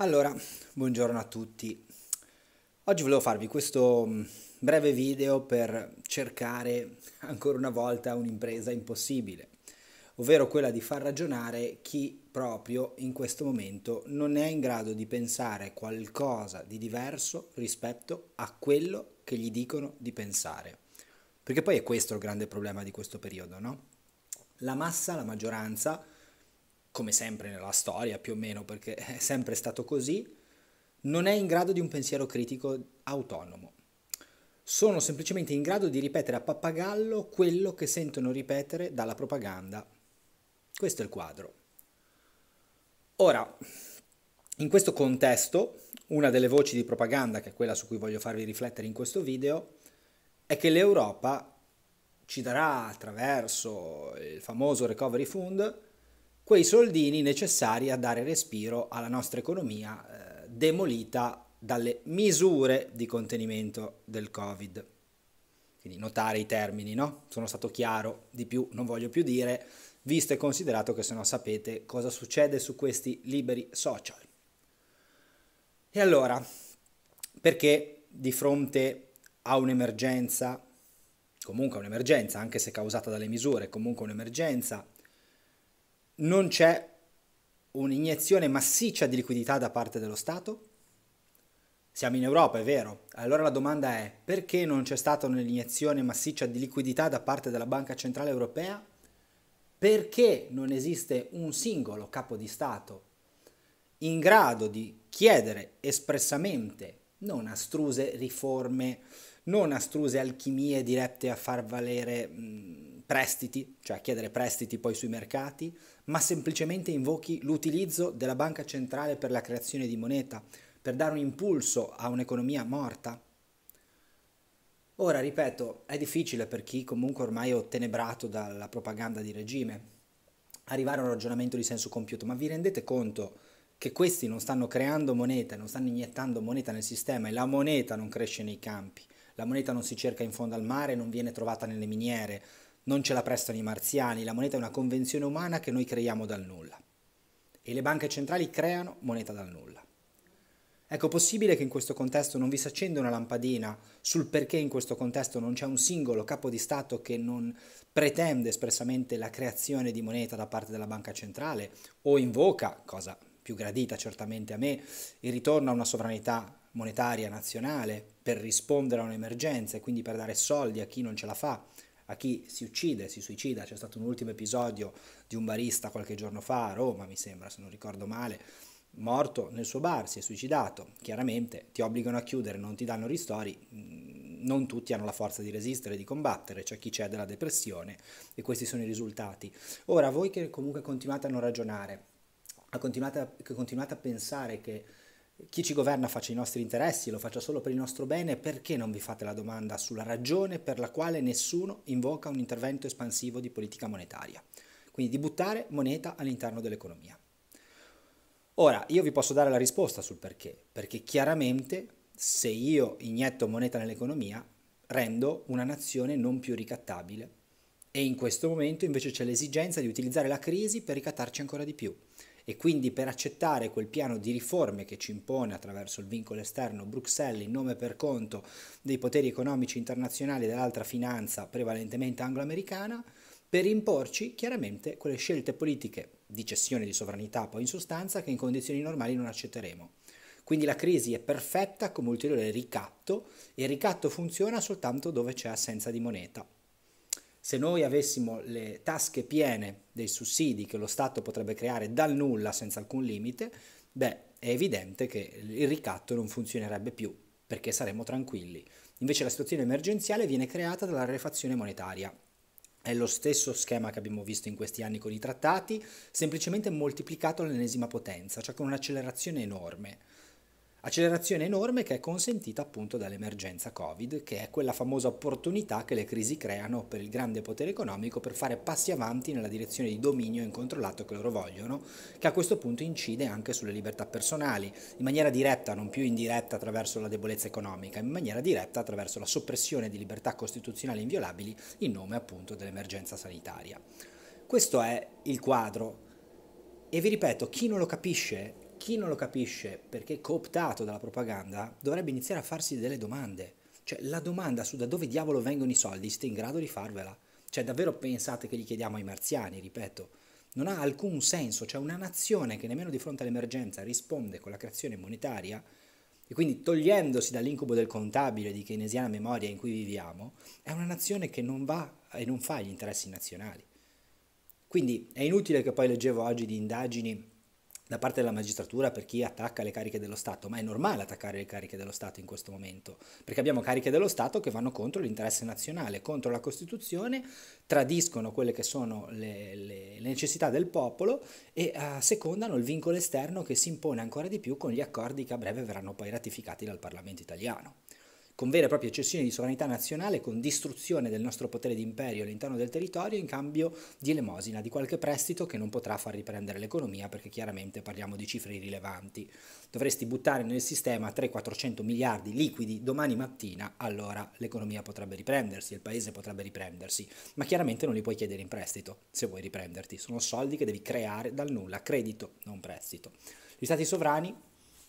Allora, buongiorno a tutti. Oggi volevo farvi questo mm, breve video per cercare ancora una volta un'impresa impossibile, ovvero quella di far ragionare chi proprio in questo momento non è in grado di pensare qualcosa di diverso rispetto a quello che gli dicono di pensare. Perché poi è questo il grande problema di questo periodo, no? La massa, la maggioranza, come sempre nella storia più o meno, perché è sempre stato così, non è in grado di un pensiero critico autonomo. Sono semplicemente in grado di ripetere a pappagallo quello che sentono ripetere dalla propaganda. Questo è il quadro. Ora, in questo contesto, una delle voci di propaganda, che è quella su cui voglio farvi riflettere in questo video, è che l'Europa ci darà attraverso il famoso Recovery Fund quei soldini necessari a dare respiro alla nostra economia eh, demolita dalle misure di contenimento del Covid. Quindi notare i termini, no? Sono stato chiaro, di più non voglio più dire, visto e considerato che se no sapete cosa succede su questi liberi social. E allora, perché di fronte a un'emergenza, comunque un'emergenza, anche se causata dalle misure, comunque un'emergenza, non c'è un'iniezione massiccia di liquidità da parte dello Stato? Siamo in Europa, è vero. Allora la domanda è perché non c'è stata un'iniezione massiccia di liquidità da parte della Banca Centrale Europea? Perché non esiste un singolo capo di Stato in grado di chiedere espressamente non astruse riforme, non astruse alchimie dirette a far valere prestiti, cioè chiedere prestiti poi sui mercati, ma semplicemente invochi l'utilizzo della banca centrale per la creazione di moneta, per dare un impulso a un'economia morta. Ora, ripeto, è difficile per chi comunque ormai è ottenebrato dalla propaganda di regime arrivare a un ragionamento di senso compiuto, ma vi rendete conto che questi non stanno creando moneta, non stanno iniettando moneta nel sistema e la moneta non cresce nei campi, la moneta non si cerca in fondo al mare, non viene trovata nelle miniere, non ce la prestano i marziani, la moneta è una convenzione umana che noi creiamo dal nulla. E le banche centrali creano moneta dal nulla. Ecco, possibile che in questo contesto non vi si accenda una lampadina sul perché in questo contesto non c'è un singolo capo di Stato che non pretende espressamente la creazione di moneta da parte della banca centrale o invoca, cosa più gradita certamente a me, il ritorno a una sovranità monetaria nazionale per rispondere a un'emergenza e quindi per dare soldi a chi non ce la fa a chi si uccide, si suicida. C'è stato un ultimo episodio di un barista qualche giorno fa a Roma, mi sembra, se non ricordo male, morto nel suo bar, si è suicidato. Chiaramente ti obbligano a chiudere, non ti danno ristori, mm, non tutti hanno la forza di resistere, di combattere, c'è chi c'è della depressione e questi sono i risultati. Ora, voi che comunque continuate a non ragionare, a continuate a, continuate a pensare che chi ci governa faccia i nostri interessi, lo faccia solo per il nostro bene, perché non vi fate la domanda sulla ragione per la quale nessuno invoca un intervento espansivo di politica monetaria? Quindi di buttare moneta all'interno dell'economia. Ora, io vi posso dare la risposta sul perché, perché chiaramente se io inietto moneta nell'economia rendo una nazione non più ricattabile e in questo momento invece c'è l'esigenza di utilizzare la crisi per ricattarci ancora di più e quindi per accettare quel piano di riforme che ci impone attraverso il vincolo esterno Bruxelles in nome per conto dei poteri economici internazionali e dell'altra finanza prevalentemente angloamericana, per imporci chiaramente quelle scelte politiche di cessione di sovranità poi in sostanza che in condizioni normali non accetteremo. Quindi la crisi è perfetta come ulteriore ricatto e il ricatto funziona soltanto dove c'è assenza di moneta. Se noi avessimo le tasche piene dei sussidi che lo Stato potrebbe creare dal nulla senza alcun limite, beh, è evidente che il ricatto non funzionerebbe più perché saremmo tranquilli. Invece la situazione emergenziale viene creata dalla refazione monetaria. È lo stesso schema che abbiamo visto in questi anni con i trattati, semplicemente moltiplicato all'ennesima potenza, cioè con un'accelerazione enorme. Accelerazione enorme che è consentita appunto dall'emergenza Covid, che è quella famosa opportunità che le crisi creano per il grande potere economico per fare passi avanti nella direzione di dominio incontrollato che loro vogliono, che a questo punto incide anche sulle libertà personali, in maniera diretta, non più indiretta attraverso la debolezza economica, in maniera diretta attraverso la soppressione di libertà costituzionali inviolabili in nome appunto dell'emergenza sanitaria. Questo è il quadro e vi ripeto, chi non lo capisce chi non lo capisce perché è cooptato dalla propaganda dovrebbe iniziare a farsi delle domande. Cioè la domanda su da dove diavolo vengono i soldi, siete in grado di farvela? Cioè davvero pensate che gli chiediamo ai marziani, ripeto. Non ha alcun senso, c'è cioè, una nazione che nemmeno di fronte all'emergenza risponde con la creazione monetaria e quindi togliendosi dall'incubo del contabile di keynesiana memoria in cui viviamo, è una nazione che non va e non fa gli interessi nazionali. Quindi è inutile che poi leggevo oggi di indagini da parte della magistratura per chi attacca le cariche dello Stato, ma è normale attaccare le cariche dello Stato in questo momento, perché abbiamo cariche dello Stato che vanno contro l'interesse nazionale, contro la Costituzione, tradiscono quelle che sono le, le, le necessità del popolo e assecondano eh, il vincolo esterno che si impone ancora di più con gli accordi che a breve verranno poi ratificati dal Parlamento italiano con vere e proprie cessioni di sovranità nazionale, con distruzione del nostro potere d'imperio all'interno del territorio in cambio di elemosina, di qualche prestito che non potrà far riprendere l'economia perché chiaramente parliamo di cifre irrilevanti. Dovresti buttare nel sistema 300-400 miliardi liquidi domani mattina, allora l'economia potrebbe riprendersi, il paese potrebbe riprendersi, ma chiaramente non li puoi chiedere in prestito se vuoi riprenderti, sono soldi che devi creare dal nulla, credito, non prestito. Gli stati sovrani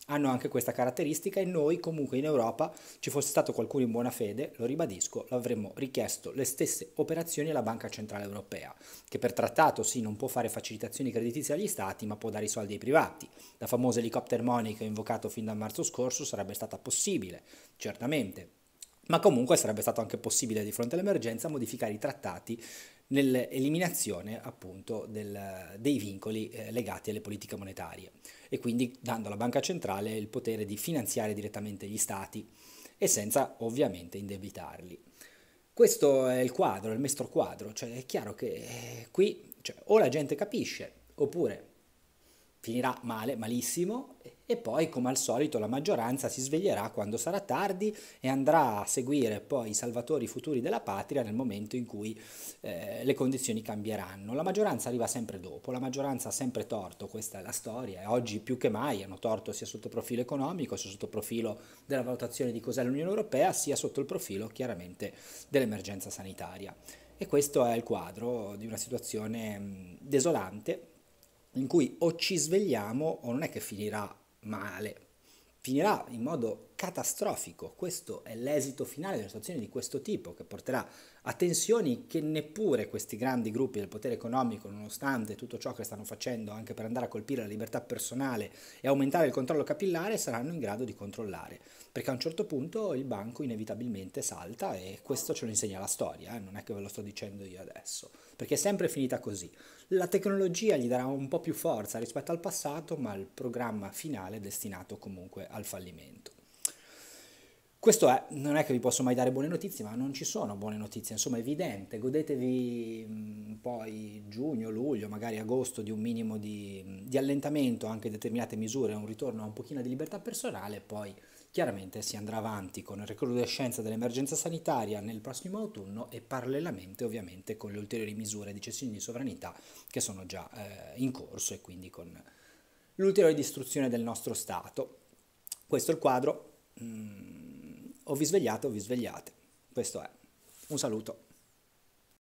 hanno anche questa caratteristica e noi comunque in Europa ci fosse stato qualcuno in buona fede, lo ribadisco, l'avremmo richiesto le stesse operazioni alla Banca Centrale Europea, che per trattato sì non può fare facilitazioni creditizie agli stati, ma può dare i soldi ai privati. La famosa helicopter money che ho invocato fin da marzo scorso sarebbe stata possibile, certamente, ma comunque sarebbe stato anche possibile di fronte all'emergenza modificare i trattati nell'eliminazione appunto del, dei vincoli eh, legati alle politiche monetarie e quindi dando alla banca centrale il potere di finanziare direttamente gli stati e senza ovviamente indebitarli. Questo è il quadro, il mestro quadro, cioè è chiaro che eh, qui cioè, o la gente capisce oppure finirà male, malissimo e poi come al solito la maggioranza si sveglierà quando sarà tardi e andrà a seguire poi i salvatori futuri della patria nel momento in cui eh, le condizioni cambieranno. La maggioranza arriva sempre dopo, la maggioranza ha sempre torto, questa è la storia e oggi più che mai hanno torto sia sotto profilo economico, sia sotto profilo della valutazione di cos'è l'Unione Europea, sia sotto il profilo chiaramente dell'emergenza sanitaria. E questo è il quadro di una situazione desolante in cui o ci svegliamo o non è che finirà male. Finirà in modo catastrofico, questo è l'esito finale di una situazione di questo tipo che porterà a tensioni che neppure questi grandi gruppi del potere economico, nonostante tutto ciò che stanno facendo anche per andare a colpire la libertà personale e aumentare il controllo capillare, saranno in grado di controllare, perché a un certo punto il banco inevitabilmente salta e questo ce lo insegna la storia, eh? non è che ve lo sto dicendo io adesso perché è sempre finita così. La tecnologia gli darà un po' più forza rispetto al passato, ma il programma finale è destinato comunque al fallimento. Questo è, non è che vi posso mai dare buone notizie, ma non ci sono buone notizie, insomma è evidente, godetevi mm, poi giugno, luglio, magari agosto di un minimo di, mm, di allentamento, anche determinate misure, un ritorno a un pochino di libertà personale, poi Chiaramente si andrà avanti con la recrudescenza dell'emergenza sanitaria nel prossimo autunno e parallelamente ovviamente con le ulteriori misure di cessione di sovranità che sono già eh, in corso e quindi con l'ulteriore distruzione del nostro Stato. Questo è il quadro, mm, o vi svegliate o vi svegliate, questo è. Un saluto.